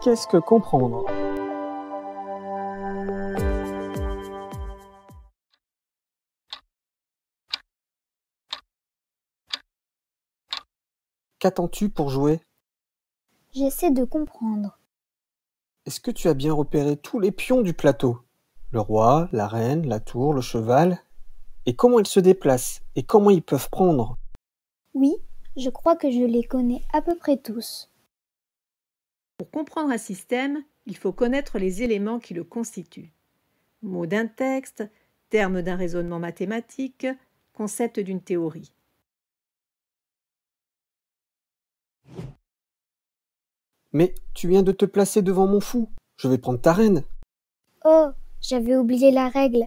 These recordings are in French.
Qu'est-ce que comprendre Qu'attends-tu pour jouer J'essaie de comprendre. Est-ce que tu as bien repéré tous les pions du plateau Le roi, la reine, la tour, le cheval Et comment ils se déplacent Et comment ils peuvent prendre Oui, je crois que je les connais à peu près tous. Pour comprendre un système, il faut connaître les éléments qui le constituent. Mots d'un texte, termes d'un raisonnement mathématique, concept d'une théorie. Mais tu viens de te placer devant mon fou. Je vais prendre ta reine. Oh, j'avais oublié la règle.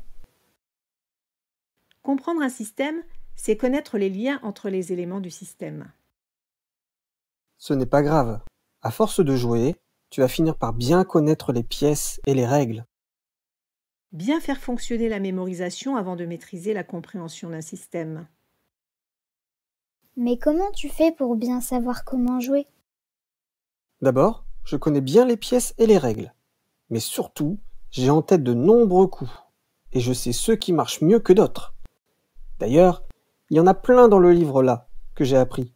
Comprendre un système, c'est connaître les liens entre les éléments du système. Ce n'est pas grave. À force de jouer, tu vas finir par bien connaître les pièces et les règles. Bien faire fonctionner la mémorisation avant de maîtriser la compréhension d'un système. Mais comment tu fais pour bien savoir comment jouer D'abord, je connais bien les pièces et les règles. Mais surtout, j'ai en tête de nombreux coups. Et je sais ceux qui marchent mieux que d'autres. D'ailleurs, il y en a plein dans le livre là, que j'ai appris.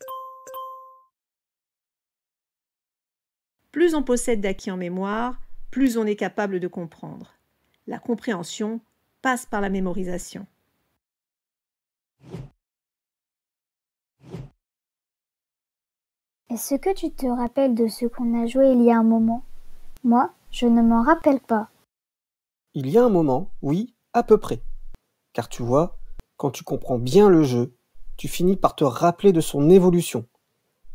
Plus on possède d'acquis en mémoire, plus on est capable de comprendre. La compréhension passe par la mémorisation. Est-ce que tu te rappelles de ce qu'on a joué il y a un moment Moi, je ne m'en rappelle pas. Il y a un moment, oui, à peu près. Car tu vois, quand tu comprends bien le jeu, tu finis par te rappeler de son évolution.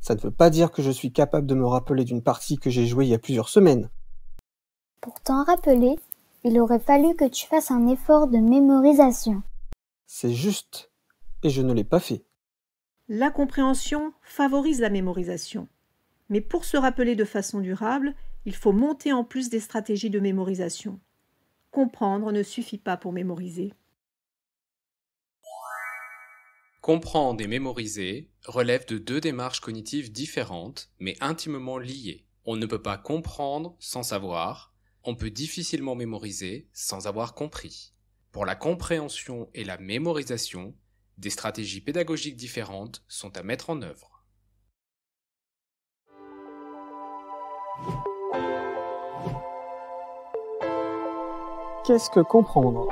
Ça ne veut pas dire que je suis capable de me rappeler d'une partie que j'ai jouée il y a plusieurs semaines. Pour t'en rappeler, il aurait fallu que tu fasses un effort de mémorisation. C'est juste, et je ne l'ai pas fait. La compréhension favorise la mémorisation. Mais pour se rappeler de façon durable, il faut monter en plus des stratégies de mémorisation. Comprendre ne suffit pas pour mémoriser. Comprendre et mémoriser relèvent de deux démarches cognitives différentes, mais intimement liées. On ne peut pas comprendre sans savoir, on peut difficilement mémoriser sans avoir compris. Pour la compréhension et la mémorisation, des stratégies pédagogiques différentes sont à mettre en œuvre. Qu'est-ce que comprendre